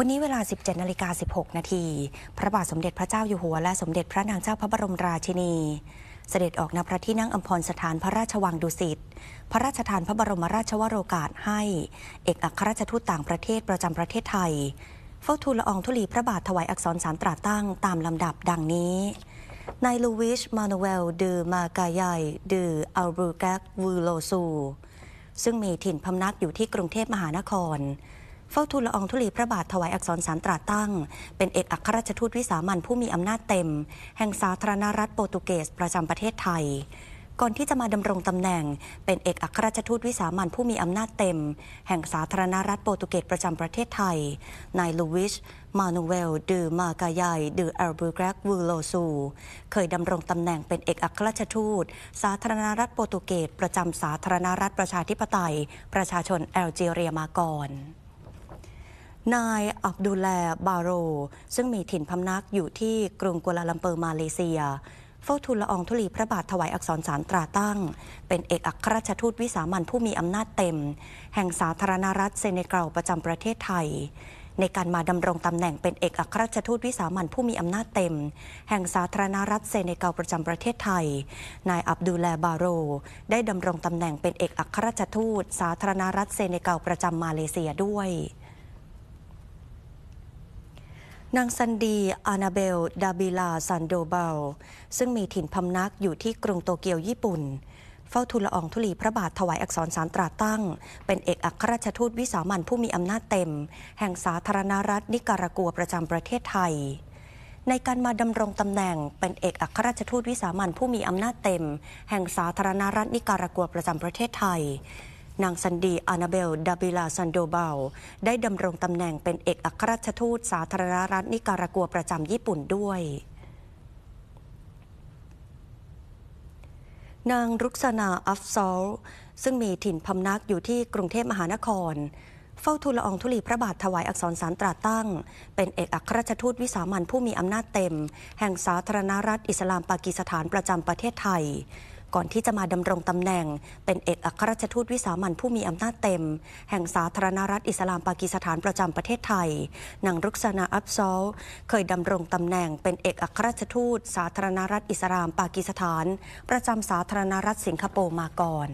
วันนี้เวลา 17นาฬิกา 16 นาที พระบาทสมเด็จพระเจ้าอยู่หัวและสมเด็จพระนางเจ้าพระบรมราชินี เสด็จออกณพระที่นั่งอัมพรสถานพระราชวังดุสิตพระราชทานพระบรมราชวโรกาสให้ เอกอัครราชทูตต่างประเทศประจำประเทศไทยเฝ้าทูลละอองธุลีพระบาทถวายอักษรสามตราตั้งตามลำดับดังนี้ นายลูวิช มานูเอลดอมากายายดออัลบูแกกวูโลซู ซึ่งมีถิ่นพำนักอยู่ที่กรุงเทพมหานครเฝ้าทูลละอองธุลีพระบาทถวายอักษรสารตราตั้งเป็นเอกอัครราชทูตวิสามันผู้มีอำนาจเต็ม แห่งสาธารณรัฐโปรตุเกสประจำประเทศไทยก่อนที่จะมาดำรงตำแหน่งเป็นเอกอัครราชทูตวิสามันผู้มีอำนาจเต็มแห่งสาธารณรัฐโปรตุเกสประจำประเทศไทยนายลูวิชมานูเวลดูมากายายดูแอลบูเกรกวูโลซูเคยดำรงตำแหน่งเป็นเอกอัครราชทูตสาธารณรัฐโปรตุเกสประจำสาธารณรัฐประชาธิปไตย ประชาชนแอลจีเรียมาก่อนนายอับดุลแลบาโรซึ่งมีถิ่นพำนักอยู่ที่กรุงกัวลาลัมเปอร์มาเลเซีย เฝ้าทูลละอองธุลีพระบาทถวายอักษรสารตราตั้ง เป็นเอกอัครราชทูตวิสามันผู้มีอำนาจเต็ม แห่งสาธารณรัฐเซเนกัลประจำประเทศไทย ในการมาดำรงตำแหน่งเป็นเอกอัครราชทูตวิสามันผู้มีอำนาจเต็ม แห่งสาธารณรัฐเซเนกัลประจำประเทศไทย นายอับดุลแลบาโรได้ดำรงตำแหน่งเป็นเอกอัครราชทูต สาธารณรัฐเซเนกัลประจำมาเลเซียด้วยนางซันดีอานาเบล ดาบิลาซันโดเบลซึ่งมีถิ่นพำนักอยู่ที่กรุงโตเกียว ญี่ปุ่น เฝ้าทูลละอองทุลีพระบาทถวายอักษรสารตราตั้ง เป็นเอกอัครราชทูตวิสามันผู้มีอำนาจเต็ม แห่งสาธารณรัฐนิการากัวประจำประเทศไทย ในการมาดำรงตำแหน่งเป็นเอกอัครราชทูตวิสามันผู้มีอำนาจเต็ม แห่งสาธารณรัฐนิการากัวประจำประเทศไทยนางซันดีอานาเบล ดาบิลาซันโดเบลได้ดำรงตำแหน่งเป็นเอกอัครราชทูต สาธารณรัฐนิการากัวประจำญี่ปุ่นด้วย นางรุกษนาอัฟซอล ซึ่งมีถิ่นพำนักอยู่ที่กรุงเทพมหานคร เฝ้าทูลละองธุลีพระบาทถวายอักษรสารตราตั้ง เป็นเอกอัครราชทูตวิสามันผู้มีอำนาจเต็ม แห่งสาธารณรัฐอิสลามปากีสถานประจำประเทศไทยก่อนที่จะมาดำรงตำแหน่งเป็นเอกอัครราชทูตวิสามันผู้มีอำนาจเต็ม แห่งสาธารณรัฐอิสลามปากีสถานประจำประเทศไทยนางรุกษนาอับซอลเคยดำรงตำแหน่งเป็นเอกอัครราชทูต สาธารณรัฐอิสลามปากีสถาน ประจำสาธารณรัฐสิงคโปร์มาก่อน